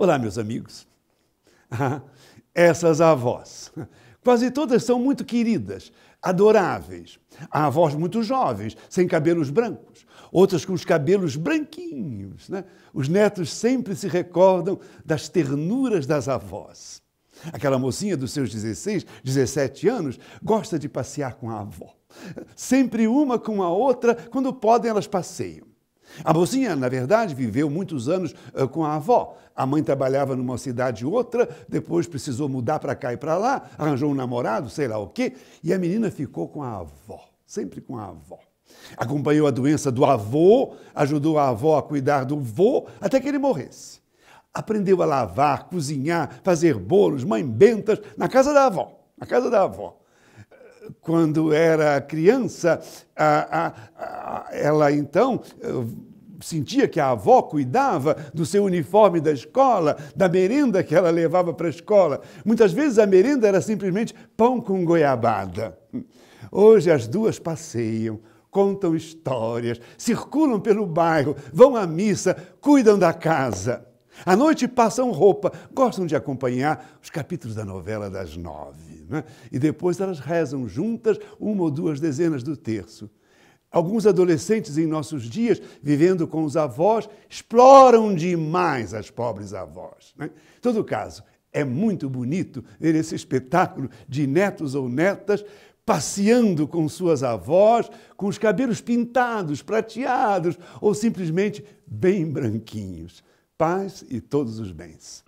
Olá, meus amigos. Essas avós, quase todas são muito queridas, adoráveis. Há avós muito jovens, sem cabelos brancos, outras com os cabelos branquinhos. Né? Os netos sempre se recordam das ternuras das avós. Aquela mocinha dos seus 16, 17 anos gosta de passear com a avó. Sempre uma com a outra, quando podem, elas passeiam. A mocinha, na verdade, viveu muitos anos com a avó. A mãe trabalhava numa cidade e outra, depois precisou mudar para cá e para lá, arranjou um namorado, sei lá o quê, e a menina ficou com a avó, sempre com a avó. Acompanhou a doença do avô, ajudou a avó a cuidar do vô até que ele morresse. Aprendeu a lavar, cozinhar, fazer bolos, mãe bentas, na casa da avó. Na casa da avó quando era criança, a, a, a, ela então sentia que a avó cuidava do seu uniforme da escola, da merenda que ela levava para a escola. Muitas vezes a merenda era simplesmente pão com goiabada. Hoje as duas passeiam, contam histórias, circulam pelo bairro, vão à missa, cuidam da casa. À noite passam roupa, gostam de acompanhar os capítulos da novela das nove. Né? E depois elas rezam juntas uma ou duas dezenas do terço. Alguns adolescentes em nossos dias, vivendo com os avós, exploram demais as pobres avós. Né? Em todo caso, é muito bonito ver esse espetáculo de netos ou netas passeando com suas avós, com os cabelos pintados, prateados ou simplesmente bem branquinhos. Paz e todos os bens.